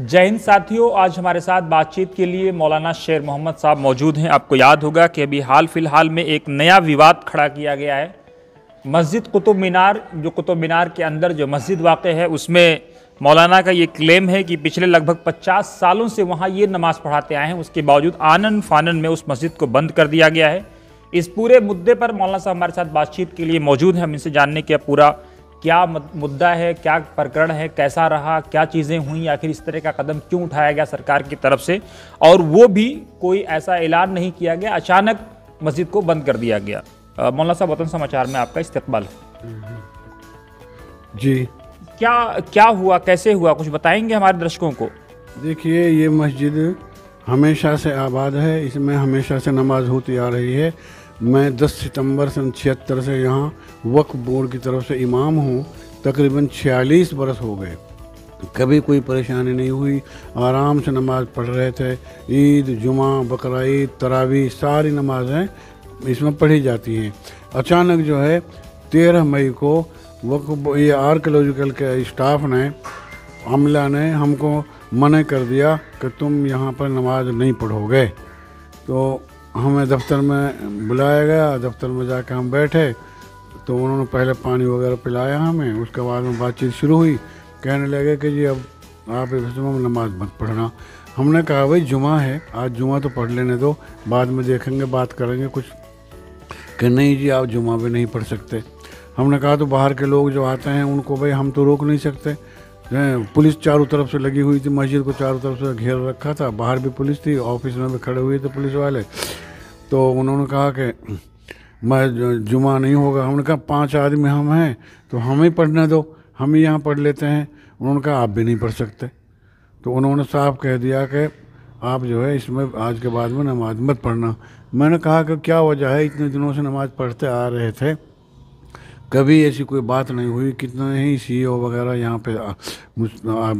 जय हिंद साथियों आज हमारे साथ बातचीत के लिए मौलाना शेर मोहम्मद साहब मौजूद हैं आपको याद होगा कि अभी हाल फिलहाल में एक नया विवाद खड़ा किया गया है मस्जिद कुतुब मीनार जो कुतुब मीनार के अंदर जो मस्जिद वाक़ है उसमें मौलाना का ये क्लेम है कि पिछले लगभग 50 सालों से वहाँ ये नमाज़ पढ़ाते आए हैं उसके बावजूद आनन फानन में उस मस्जिद को बंद कर दिया गया है इस पूरे मुद्दे पर मौलाना साहब हमारे साथ बातचीत के लिए मौजूद हैं हम इनसे जानने के पूरा क्या मुद्दा है क्या प्रकरण है कैसा रहा क्या चीज़ें हुई आखिर इस तरह का कदम क्यों उठाया गया सरकार की तरफ से और वो भी कोई ऐसा ऐलान नहीं किया गया अचानक मस्जिद को बंद कर दिया गया मौलाना साहब वतन समाचार में आपका इस्तेबाल जी क्या क्या हुआ कैसे हुआ कुछ बताएंगे हमारे दर्शकों को देखिए ये मस्जिद हमेशा से आबाद है इसमें हमेशा से नमाज होती आ रही है मैं 10 सितंबर सन छिहत्तर से यहाँ वक्फ बोर्ड की तरफ से इमाम हूँ तकरीबन 46 बरस हो गए कभी कोई परेशानी नहीं हुई आराम से नमाज़ पढ़ रहे थे ईद जुमा बकर तरावी सारी नमाज़ें इसमें पढ़ी जाती हैं अचानक जो है तेरह मई को वक्फ ये आर्कोलॉजिकल के स्टाफ ने अमला ने हमको मना कर दिया कि तुम यहाँ पर नमाज नहीं पढ़ोगे तो हमें दफ्तर में बुलाया गया दफ्तर में जाकर हम बैठे तो उन्होंने पहले पानी वगैरह पिलाया हमें उसके बाद में बातचीत शुरू हुई कहने लगे कि जी अब आप में नमाज मत पढ़ना हमने कहा भाई जुमा है आज जुमा तो पढ़ लेने दो बाद में देखेंगे बात करेंगे कुछ कि नहीं जी आप जुमा भी नहीं पढ़ सकते हमने कहा तो बाहर के लोग जो आते हैं उनको भाई हम तो रोक नहीं सकते पुलिस चारों तरफ से लगी हुई थी मस्जिद को चारों तरफ से घेर रखा था बाहर भी पुलिस थी ऑफिस में भी खड़े हुए थे पुलिस वाले तो उन्होंने कहा कि मैं जुमा नहीं होगा हमने कहा पांच आदमी हम हैं तो हमें पढ़ने दो हम ही यहाँ पढ़ लेते हैं उन्होंने कहा आप भी नहीं पढ़ सकते तो उन्होंने साफ कह दिया कि आप जो है इसमें आज के बाद में नमाज मत पढ़ना मैंने कहा कि क्या वजह है इतने दिनों से नमाज पढ़ते आ रहे थे कभी ऐसी कोई बात नहीं हुई कितना ही सी ओ e वगैरह यहाँ पे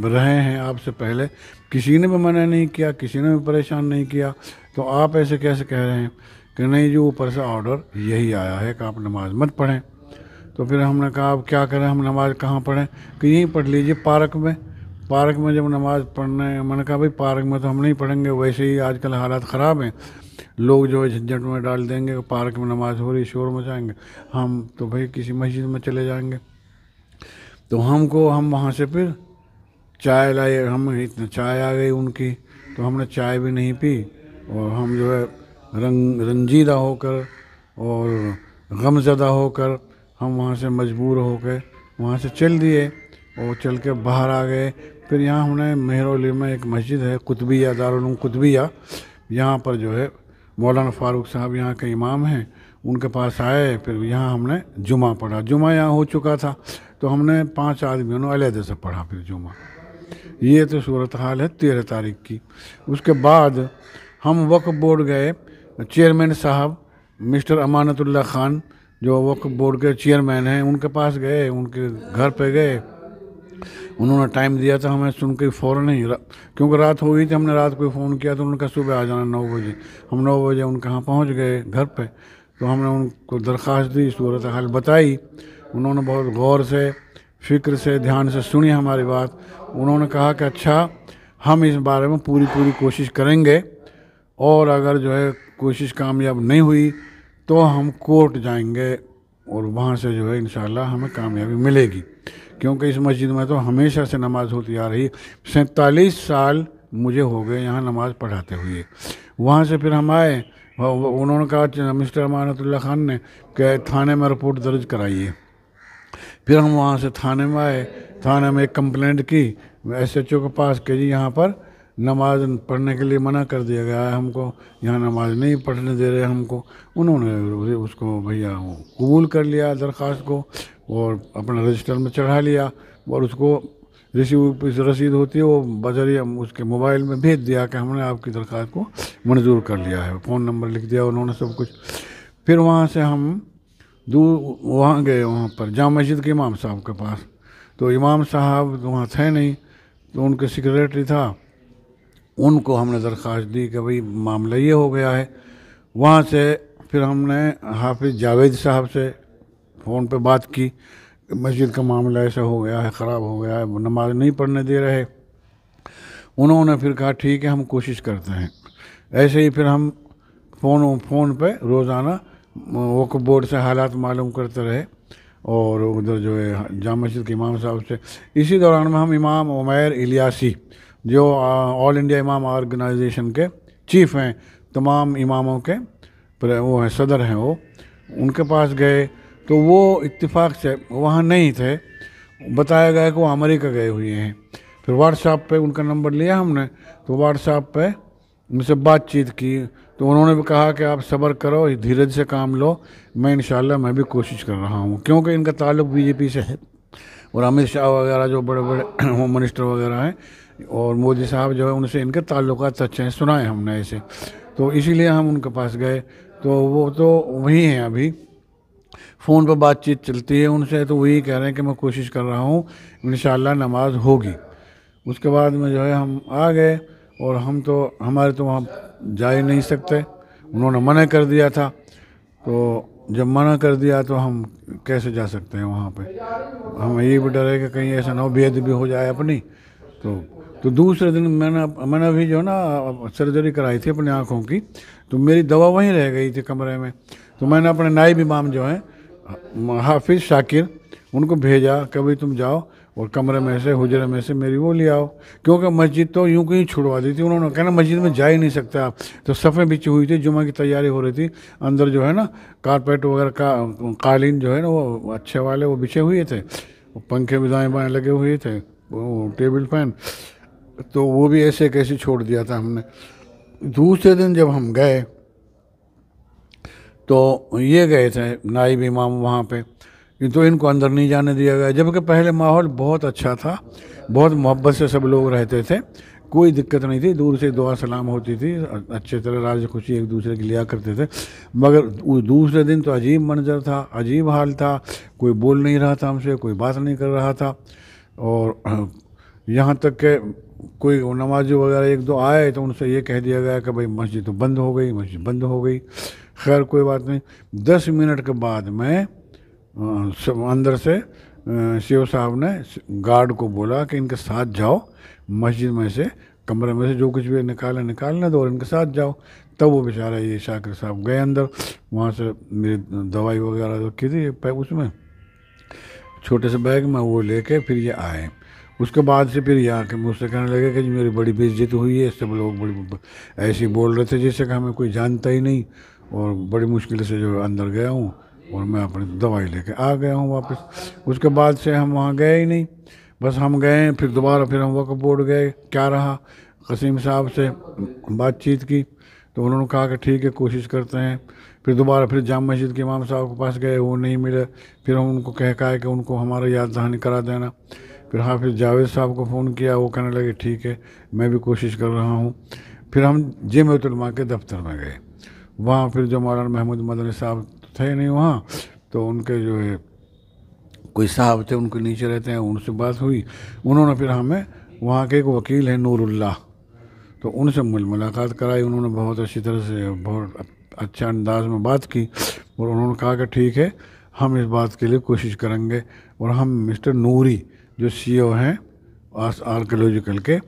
रहे हैं आपसे पहले किसी ने भी मना नहीं किया किसी ने भी परेशान नहीं किया तो आप ऐसे कैसे कह रहे हैं कि नहीं जो ऊपर से ऑर्डर यही आया है कि आप नमाज़ मत पढ़ें तो फिर हमने कहा अब क्या करें हम नमाज़ कहाँ पढ़ें कि यहीं पढ़ लीजिए पार्क में पार्क में जब नमाज़ पढ़ने मैंने कहा भाई पार्क में तो हम नहीं पढ़ेंगे वैसे ही आजकल हालात ख़राब हैं लोग जो है झंझट में डाल देंगे पार्क में नमाज हो रही शोर मचाएंगे हम तो भाई किसी मस्जिद में चले जाएंगे तो हमको हम वहाँ से फिर चाय लाए हम इतना चाय आ गई उनकी तो हमने चाय भी नहीं पी और हम जो है रंग रंजीदा होकर और गमजदा होकर हम वहाँ से मजबूर होकर वहाँ से चल दिए और चल के बाहर आ गए फिर यहाँ हमने मेहरौली में एक मस्जिद है कुतबिया दारुल कुतबिया यहाँ पर जो है मौलाना फ़ारूक साहब यहाँ के इमाम हैं उनके पास आए फिर यहाँ हमने जुमा पढ़ा जुमा यहाँ हो चुका था तो हमने पांच आदमियों ने अलहदे से पढ़ा फिर जुमा ये तो सूरत हाल है तेरह तारीख की उसके बाद हम वक्फ बोर्ड गए चेयरमैन साहब मिस्टर अमानतुल्ला खान जो वक्फ बोर्ड के चेयरमैन हैं उनके पास गए उनके घर पे गए उन्होंने टाइम दिया था हमें सुन के फ़ौरन ही क्योंकि रात हो गई थी हमने रात को फ़ोन किया तो उनका सुबह आ जाना नौ बजे हम नौ बजे उनके यहाँ पहुँच गए घर पर तो हमने उनको दरख्वास्त दी सूरत हाल बताई उन्होंने बहुत गौर से फ़िक्र से ध्यान से सुनी हमारी बात उन्होंने कहा कि अच्छा हम इस बारे में पूरी पूरी कोशिश करेंगे और अगर जो है कोशिश कामयाब नहीं हुई तो हम कोर्ट जाएंगे और वहाँ से जो है इन हमें कामयाबी मिलेगी क्योंकि इस मस्जिद में तो हमेशा से नमाज़ होती आ रही सैंतालीस साल मुझे हो गए यहाँ नमाज़ पढ़ाते हुए वहाँ से फिर हम आए उन्होंने कहा अच्छा, मिस्टर अमानतुल्ला खान ने कि थाने में रिपोर्ट दर्ज कराइए फिर हम वहाँ से थाने में आए थाने में एक कंप्लेंट की एस एच ओ के पास के जी यहाँ पर नमाज पढ़ने के लिए मना कर दिया गया है हमको यहाँ नमाज नहीं पढ़ने दे रहे हमको उन्होंने उसको भैया कबूल कर लिया दरख्वास्त को और अपना रजिस्टर में चढ़ा लिया और उसको रिसीव रसीद होती है वो बजरिया उसके मोबाइल में भेज दिया कि हमने आपकी दरख्वास्त को मंजूर कर लिया है फ़ोन नंबर लिख दिया उन्होंने सब कुछ फिर वहाँ से हम दूर वहाँ गए वहाँ पर जाम मस्जिद के इमाम साहब के पास तो इमाम साहब वहाँ थे नहीं तो उनके सिक्रेटरी था उनको हमने दरख्वास्त दी कि भाई मामला ये हो गया है वहाँ से फिर हमने हाफिज़ जावेद साहब से फ़ोन पे बात की मस्जिद का मामला ऐसा हो गया है ख़राब हो गया है नमाज नहीं पढ़ने दे रहे उन्होंने फिर कहा ठीक है हम कोशिश करते हैं ऐसे ही फिर हम फ़ोन फ़ोन पे रोज़ाना वक्फ बोर्ड से हालात मालूम करते रहे और उधर जो है जाम मस्जिद के इमाम साहब से इसी दौरान में हम इमाम उमैर इलियासी जो ऑल इंडिया इमाम ऑर्गेनाइजेशन के चीफ हैं तमाम इमामों के वो हैं सदर हैं वो उनके पास गए तो वो इत्तेफाक से वहाँ नहीं थे बताया गया कि वो अमेरिका गए हुए हैं फिर व्हाट्सएप पे उनका नंबर लिया हमने तो व्हाट्सएप पे उनसे बातचीत की तो उन्होंने भी कहा कि आप सब्र करो धीरज से काम लो मैं इन मैं भी कोशिश कर रहा हूँ क्योंकि इनका ताल्लुक बीजेपी से है और अमित शाह वगैरह जो बड़े बड़े होम मिनिस्टर वगैरह हैं और मोदी साहब जो है उनसे इनके ताल्लुक अच्छे हैं सुनाए हमने ऐसे तो इसीलिए हम उनके पास गए तो वो तो वही हैं अभी फ़ोन पर बातचीत चलती है उनसे तो वही कह रहे हैं कि मैं कोशिश कर रहा हूँ इन नमाज होगी उसके बाद में जो है हम आ गए और हम तो हमारे तो वहाँ जा ही नहीं सकते उन्होंने मना कर दिया था तो जब मना कर दिया तो हम कैसे जा सकते हैं वहाँ पे हम ये भी डरे कि कहीं ऐसा ना हो बेद भी हो जाए अपनी तो तो दूसरे दिन मैंने मैंने अभी जो ना सर्जरी कराई थी अपनी आँखों की तो मेरी दवा वहीं रह गई थी कमरे में तो मैंने अपने नायब इमाम जो हैं हाफिज़ शाकिर उनको भेजा कभी तुम जाओ और कमरे में से हुजरे में से मेरी वो ले आओ क्योंकि मस्जिद तो यूं कहीं छुड़वा दी थी उन्होंने कहना मस्जिद में जा ही नहीं सकता तो सफ़े बिछी हुई थी जुमा की तैयारी हो रही थी अंदर जो है ना कारपेट वगैरह का कालीन जो है ना वो अच्छे वाले वो बिछे हुए थे पंखे भी दाएँ बाएँ लगे हुए थे वो टेबल फैन तो वो भी ऐसे कैसे छोड़ दिया था हमने दूसरे दिन जब हम गए तो ये गए थे नाइब इमाम वहाँ पे तो इनको अंदर नहीं जाने दिया गया जबकि पहले माहौल बहुत अच्छा था बहुत मोहब्बत से सब लोग रहते थे कोई दिक्कत नहीं थी दूर से दुआ सलाम होती थी अच्छे तरह राज खुशी एक दूसरे के लिया करते थे मगर उस दूसरे दिन तो अजीब मंजर था अजीब हाल था कोई बोल नहीं रहा था हमसे कोई बात नहीं कर रहा था और यहाँ तक के कोई नमाजी वगैरह एक दो आए तो उनसे ये कह दिया गया कि भाई मस्जिद तो बंद हो गई मस्जिद बंद हो गई खैर कोई बात नहीं दस मिनट के बाद में अंदर से शिव साहब ने गार्ड को बोला कि इनके साथ जाओ मस्जिद में से कमरे में से जो कुछ भी निकाले निकालने दो और इनके साथ जाओ तब वो बेचारा ये शाकिर साहब गए अंदर वहाँ से मेरी दवाई वगैरह तो की थी उसमें छोटे से बैग में वो लेके फिर ये आए उसके बाद से फिर ये आके मुझसे कहने लगे कि जी मेरी बड़ी बेइज्जती हुई है सब लोग बड़ी ऐसी बोल रहे थे जैसे कि हमें कोई जानता ही नहीं और बड़ी मुश्किल से जो अंदर गया हूँ और मैं अपनी दवाई लेके आ गया हूँ वापस उसके बाद से हम वहाँ गए ही नहीं बस हम गए फिर दोबारा फिर हम वक्त बोर्ड गए क्या रहा कसीम साहब से बातचीत की तो उन्होंने कहा कि ठीक है कोशिश करते हैं फिर दोबारा फिर जाम मस्जिद के इमाम साहब के पास गए वो नहीं मिले फिर हम उनको कह कहा कि उनको हमारा याद दहानी करा देना फिर हाँ फिर जावेद साहब को फ़ोन किया वो कहने लगे ठीक है मैं भी कोशिश कर रहा हूँ फिर हम जेम के दफ्तर में गए वहाँ फिर जो मौलाना महमूद मदनी साहब थे नहीं वहाँ तो उनके जो है कोई साहब थे उनके नीचे रहते हैं उनसे बात हुई उन्होंने फिर हमें वहाँ के एक वकील हैं नूरुल्लाह तो उनसे मुलाकात कराई उन्होंने बहुत अच्छी तरह से बहुत अच्छा अंदाज में बात की और उन्होंने कहा कि ठीक है हम इस बात के लिए कोशिश करेंगे और हम मिस्टर नूरी जो ओ e हैं आर्कोलॉजिकल के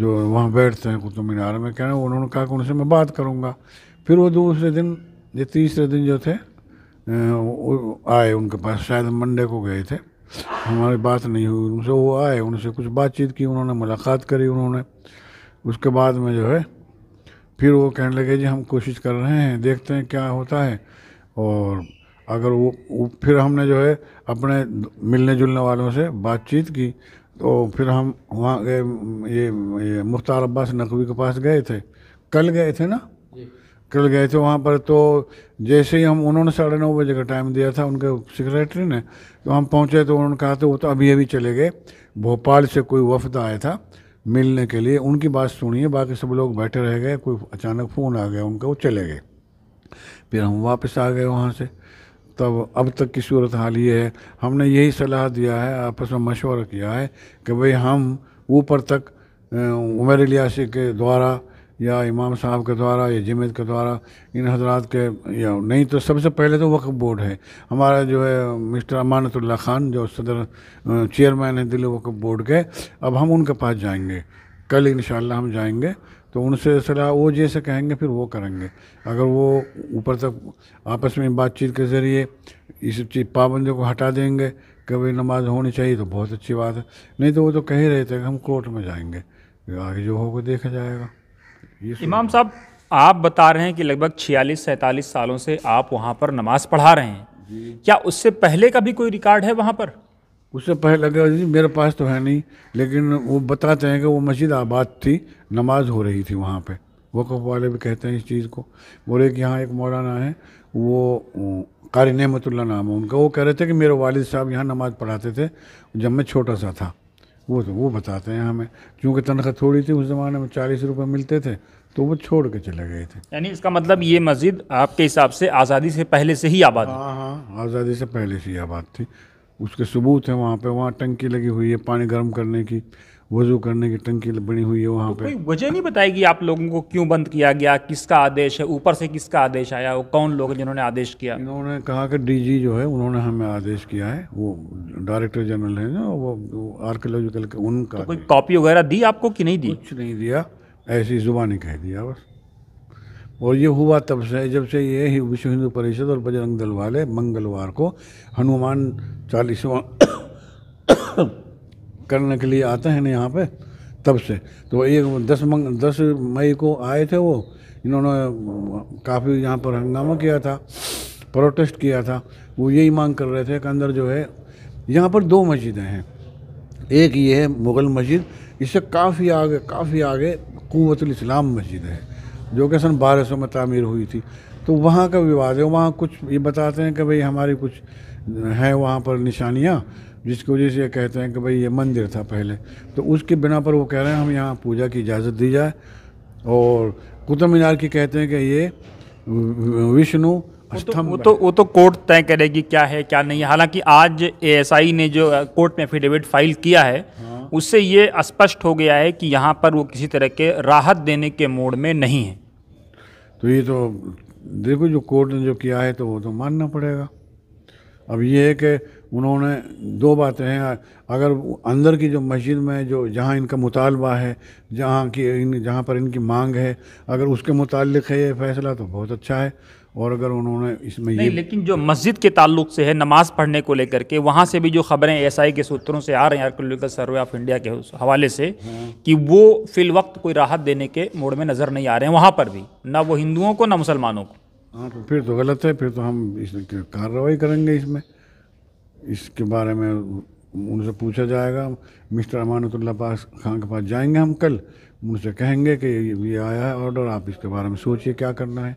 जो वहाँ बैठते हैं कुतुब मीनार में कह रहे हैं उन्होंने कहा कि उनसे मैं बात करूँगा फिर वो दूसरे दिन ये तीसरे दिन जो थे आए उनके पास शायद मंडे को गए थे हमारी बात नहीं हुई उनसे वो आए उनसे कुछ बातचीत की उन्होंने मुलाकात करी उन्होंने उसके बाद में जो है फिर वो कहने लगे जी हम कोशिश कर रहे हैं देखते हैं क्या होता है और अगर वो, वो फिर हमने जो है अपने मिलने जुलने वालों से बातचीत की तो फिर हम वहाँ गए ये, ये मुख्तार अब्बास नकवी के पास गए थे कल गए थे ना कल गए थे वहाँ पर तो जैसे ही हम उन्होंने साढ़े नौ बजे का टाइम दिया था उनके सेक्रेटरी ने तो हम पहुँचे तो उन्होंने कहा था तो वो तो अभी अभी चले गए भोपाल से कोई वफद आया था मिलने के लिए उनकी बात सुनिए बाकी सब लोग बैठे रह गए कोई अचानक फ़ोन आ गया उनका वो चले गए फिर हम वापस आ गए वहाँ से तब अब तक की सूरत हाल ये है हमने यही सलाह दिया है आपस में मशवरा किया है कि भाई हम ऊपर तक उमर इलियासी के द्वारा या इमाम साहब के द्वारा या जमीयत के द्वारा इन हजरात के या नहीं तो सबसे पहले तो वक्फ बोर्ड है हमारा जो है मिस्टर अमानतुल्ला खान जो सदर चेयरमैन है दिल्ली वक्फ बोर्ड के अब हम उनके पास जाएंगे कल इन हम जाएंगे तो उनसे सलाह वो जैसे कहेंगे फिर वो करेंगे अगर वो ऊपर तक आपस में बातचीत के ज़रिए इस चीज़ पाबंदियों को हटा देंगे कभी नमाज होनी चाहिए तो बहुत अच्छी बात है नहीं तो वो तो कह ही रहे थे कि हम कोर्ट में जाएंगे आगे जो होगा देखा जाएगा इमाम साहब आप बता रहे हैं कि लगभग छियालीस सैंतालीस सालों से आप वहाँ पर नमाज पढ़ा रहे हैं क्या उससे पहले का भी कोई रिकॉर्ड है वहाँ पर उससे पहले लगे जी मेरे पास तो है नहीं लेकिन वो बताते हैं कि वो मस्जिद आबाद थी नमाज हो रही थी वहाँ पे वक़ वाले भी कहते हैं इस चीज़ को बोले कि यहाँ एक मौलाना है वो कारी नमतुल्ला नाम है उनका वो कह रहे थे कि मेरे वालिद साहब यहाँ नमाज़ पढ़ाते थे जब मैं छोटा सा था वो तो वो बताते हैं हमें क्योंकि तनख्वाह थोड़ी थी उस ज़माने में चालीस रुपये मिलते थे तो वो छोड़ के चले गए थे यानी इसका मतलब ये मस्जिद आपके हिसाब से आज़ादी से पहले से ही आबाद हाँ हाँ आज़ादी से पहले से ही आबाद थी उसके सबूत हैं वहाँ पे वहाँ टंकी लगी हुई है पानी गर्म करने की वजू करने की टंकी बनी हुई है वहाँ तो पे कोई वजह नहीं बताएगी आप लोगों को क्यों बंद किया गया किसका आदेश है ऊपर से किसका आदेश आया वो कौन लोग जिन्होंने आदेश किया इन्होंने कहा कि डीजी जो है उन्होंने हमें आदेश किया है वो डायरेक्टर जनरल है ना वो, वो के उनका तो कोई कॉपी वगैरह दी आपको कि नहीं दी कुछ नहीं दिया ऐसी जुबानी कह दिया बस और ये हुआ तब से जब से ये विश्व हिंदू परिषद और बजरंग दल वाले मंगलवार को हनुमान चालीसवा करने के लिए आते हैं ना यहाँ पे तब से तो एक दस मंग दस मई को आए थे वो इन्होंने काफ़ी यहाँ पर हंगामा किया था प्रोटेस्ट किया था वो यही मांग कर रहे थे कि अंदर जो है यहाँ पर दो मस्जिदें हैं एक ये है मुग़ल मस्जिद इससे काफ़ी आगे काफ़ी आगे कुतुल इस्लाम मस्जिद है जो कि सन बारह सौ में तामीर हुई थी तो वहाँ का विवाद है वहाँ कुछ ये बताते हैं कि भाई हमारी कुछ हैं वहाँ पर निशानियाँ जिसकी से ये कहते हैं कि भाई ये मंदिर था पहले तो उसके बिना पर वो कह रहे हैं हम यहाँ पूजा की इजाज़त दी जाए और कुतुब मीनार की कहते हैं कि ये विष्णु तो- स्तंभ वो तो वो तो कोर्ट तय करेगी क्या है क्या नहीं है हालांकि आज एएसआई ने जो कोर्ट में एफिडेविट फाइल किया है हाँ। उससे ये स्पष्ट हो गया है कि यहाँ पर वो किसी तरह के राहत देने के मोड में नहीं है तो ये तो देखो जो कोर्ट ने जो किया है तो वो तो मानना पड़ेगा अब ये है कि उन्होंने दो बातें हैं अगर अंदर की जो मस्जिद में जो जहाँ इनका मुतालबा है जहाँ की इन जहाँ पर इनकी मांग है अगर उसके मुतालिक है ये फैसला तो बहुत अच्छा है और अगर उन्होंने इसमें नहीं लेकिन जो मस्जिद के ताल्लुक से है नमाज़ पढ़ने को लेकर के वहाँ से भी जो खबरें एसआई के सूत्रों से आ रहे हैं आर्कोलॉजिकल सर्वे ऑफ इंडिया के हवाले से हाँ। कि वो फिल वक्त कोई राहत देने के मोड़ में नज़र नहीं आ रहे हैं वहाँ पर भी ना वो हिंदुओं को ना मुसलमानों को हाँ तो फिर तो गलत है फिर तो हम इस कार्रवाई करेंगे इसमें इसके बारे में उनसे पूछा जाएगा मिस्टर अमानतुल्ला पास खान के पास जाएंगे हम कल उनसे कहेंगे कि ये आया है ऑर्डर आप इसके बारे में सोचिए क्या करना है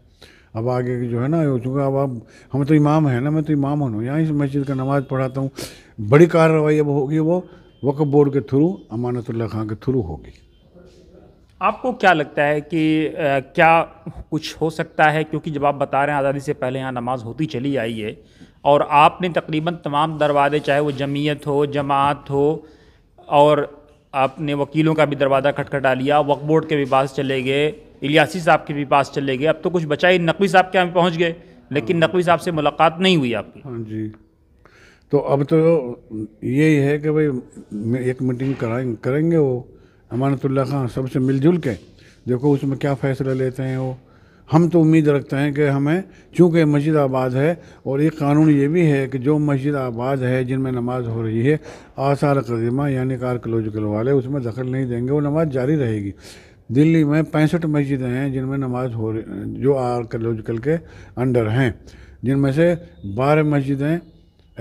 अब आगे की जो है ना चूँकि अब आप हम तो इमाम है ना मैं तो इमाम हूँ यहाँ इस मस्जिद का नमाज़ पढ़ाता हूँ बड़ी कार्रवाई अब होगी वो वक्फ बोर्ड के थ्रू अमानतुल्ला खान के थ्रू होगी आपको क्या लगता है कि आ, क्या कुछ हो सकता है क्योंकि जब आप बता रहे हैं आज़ादी से पहले यहाँ नमाज होती चली आई है और आपने तकरीबन तमाम दरवाजे चाहे वो जमीयत हो जमात हो और आपने वकीलों का भी दरवाज़ा खटखटा लिया वक्फ बोर्ड के भी पास चले गए इलियासी साहब के भी पास चले गए अब तो कुछ बचा ही नकवी साहब के यहाँ पहुँच गए लेकिन हाँ। नकवी साहब से मुलाकात नहीं हुई आपकी हाँ जी तो अब तो यही है कि भाई एक मीटिंग कराएंगे करेंगे वो अमानतुल्ला सब सबसे मिलजुल के देखो उसमें क्या फ़ैसला लेते हैं वो हम तो उम्मीद रखते हैं कि हमें चूँकि मस्जिद आबाद है और एक कानून ये भी है कि जो मस्जिद आबाद है जिनमें नमाज हो रही है आसार कदीमा यानी कारकोलॉजिकल वाले उसमें दखल नहीं देंगे वो नमाज जारी रहेगी दिल्ली में पैंसठ मस्जिदें हैं जिनमें नमाज हो रही जो आर्कोलॉजिकल के अंडर हैं जिनमें से बारह मस्जिदें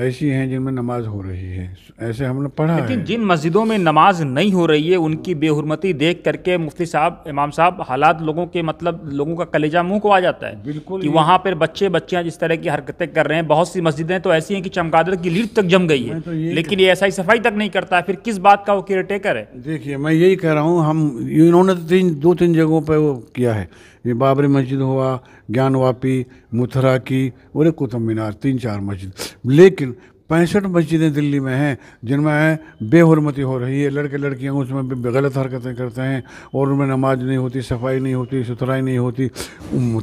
ऐसी हैं जिनमें नमाज हो रही है ऐसे हमने पढ़ा लेकिन जिन मस्जिदों में नमाज नहीं हो रही है उनकी बेहरमती देख करके मुफ्ती साहब इमाम साहब हालात लोगों के मतलब लोगों का कलेजा मुंह को आ जाता है बिल्कुल कि वहाँ पर बच्चे बच्चियाँ जिस तरह की हरकतें कर रहे हैं बहुत सी मस्जिदें तो ऐसी हैं कि चमकादड़ की लीड तक जम गई है तो लेकिन ये ऐसा ही सफाई तक नहीं करता फिर किस बात का वो केयर टेकर है देखिए मैं यही कह रहा हूँ हम इन्होंने तो तीन दो तीन जगहों पर वो किया है ये बाबरी मस्जिद हुआ ज्ञानवापी मुथरा की और एक कुतुब मीनार तीन चार मस्जिद लेकिन मुश्किल पैंसठ मस्जिदें दिल्ली में हैं जिनमें बेहरमती हो रही है लड़के लड़कियाँ उसमें गलत हरकतें करते हैं और उनमें नमाज नहीं होती सफाई नहीं होती सुथराई नहीं होती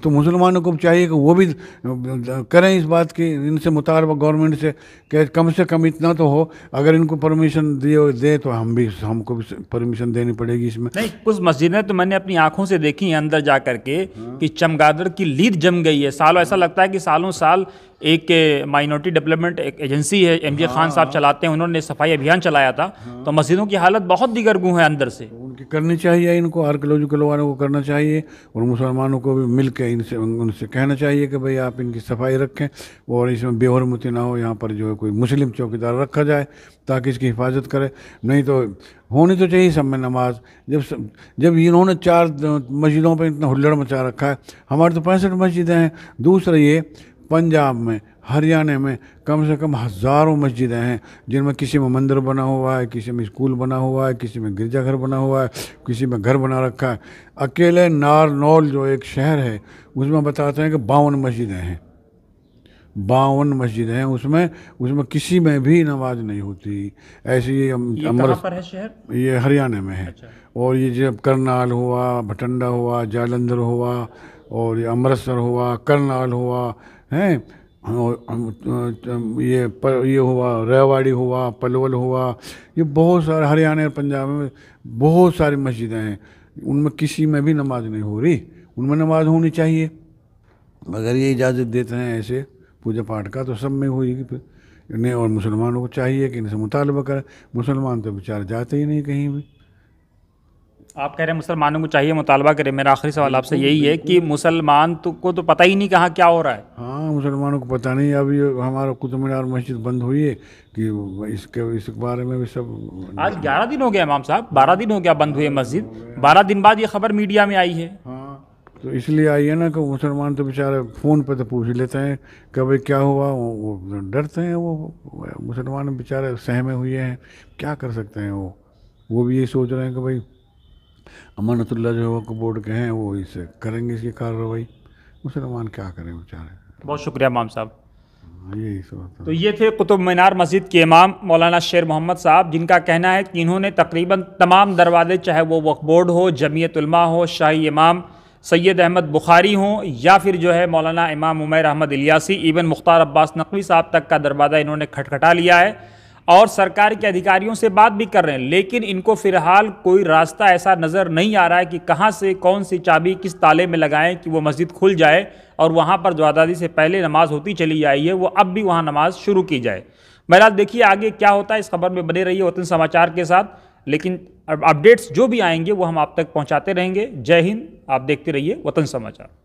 तो मुसलमानों को चाहिए कि वो भी करें इस बात की इनसे मुतालबा गवर्नमेंट से कि कम से कम इतना तो हो अगर इनको परमिशन दिए दे तो हम भी हमको भी परमिशन देनी पड़ेगी इसमें नहीं कुछ मस्जिदें तो मैंने अपनी आँखों से देखी हैं अंदर जा के हाँ। कि चमगादड़ की लीद जम गई है सालों ऐसा लगता है कि सालों साल एक माइनॉरिटी डेवलपमेंट एक एजेंसी है एम हाँ, खान साहब हाँ। चलाते हैं उन्होंने सफाई अभियान चलाया था हाँ, तो मस्जिदों की हालत बहुत गुँ है अंदर से तो उनकी करनी चाहिए इनको आर्कोलॉजिकल वालों को करना चाहिए और मुसलमानों को भी मिल के इनसे उनसे कहना चाहिए कि भाई आप इनकी सफाई रखें और इसमें बेहरमती ना हो यहाँ पर जो है कोई मुस्लिम चौकीदार रखा जाए ताकि इसकी हिफाजत करे नहीं तो होनी तो चाहिए सब में नमाज जब जब इन्होंने चार मस्जिदों पर इतना हुल्लड़ मचा रखा है हमारे तो पैंसठ मस्जिदें हैं दूसरा ये पंजाब में हरियाणा में कम से कम हज़ारों मस्जिदें हैं जिनमें किसी में मंदिर बना हुआ है किसी में स्कूल बना हुआ है किसी में गिरजाघर बना हुआ है किसी में घर बना रखा है अकेले नारनौल जो एक शहर है उसमें बताते हैं कि बावन मस्जिदें हैं बावन मस्जिदें हैं उसमें उसमें किसी में भी नमाज नहीं होती ऐसी अमर पर है शहर ये हरियाणा में है अच्छा। और ये जब करनाल हुआ भटंडा हुआ जालंधर हुआ और ये अमृतसर हुआ करनाल हुआ हैं ये पर ये हुआ रेवाड़ी हुआ पलवल हुआ ये बहुत सारे हरियाणा और पंजाब में बहुत सारी मस्जिदें हैं उनमें किसी में भी नमाज नहीं हो रही उनमें नमाज होनी चाहिए अगर ये इजाज़त देते हैं ऐसे पूजा पाठ का तो सब में होगी फिर नहीं और मुसलमानों को चाहिए कि इनसे मुतालबा करें मुसलमान तो बेचारे जाते ही नहीं कहीं भी आप कह रहे हैं मुसलमानों को चाहिए मुतालबा करें मेरा आखिरी सवाल आपसे यही है कि मुसलमान तो को तो पता ही नहीं कहाँ क्या हो रहा है हाँ मुसलमानों को पता नहीं अभी हमारा कुतुब मीनार मस्जिद बंद हुई है कि इसके इस बारे में भी सब आज ग्यारह दिन हो गया इमाम साहब बारह दिन हो गया बंद हुई मस्जिद बारह दिन बाद ये खबर मीडिया में आई है हाँ, तो इसलिए आई है ना कि मुसलमान तो बेचारे फ़ोन पर तो पूछ लेते हैं कि भाई क्या हुआ वो डरते हैं वो मुसलमान बेचारे सहमे हुए हैं क्या कर सकते हैं वो वो भी ये सोच रहे हैं कि भाई अमानतुल्ला जो वक्फ बोर्ड के हैं वो इसे करेंगे इसकी कार्रवाई मुसलमान क्या करें बेचारे बहुत शुक्रिया माम साहब हाँ, यही तो ये थे कुतुब मीनार मस्जिद के इमाम मौलाना शेर मोहम्मद साहब जिनका कहना है कि इन्होंने तकरीबन तमाम दरवाजे चाहे वो वक्फ बोर्ड हो जमीयतलमा हो शाही इमाम सैयद अहमद बुखारी हों या फिर जो है मौलाना इमाम उमैर अहमद इलियासी इवन मुख्तार अब्बास नकवी साहब तक का दरवाज़ा इन्होंने खटखटा लिया है और सरकार के अधिकारियों से बात भी कर रहे हैं लेकिन इनको फिलहाल कोई रास्ता ऐसा नज़र नहीं आ रहा है कि कहाँ से कौन सी चाबी किस ताले में लगाएं कि वो मस्जिद खुल जाए और वहाँ पर जो से पहले नमाज होती चली आई है वो अब भी वहाँ नमाज शुरू की जाए बहरहाल देखिए आगे क्या होता है इस खबर में बने है वतन समाचार के साथ लेकिन अपडेट्स जो भी आएंगे वो हम आप तक पहुँचाते रहेंगे जय हिंद आप देखते रहिए वतन समाचार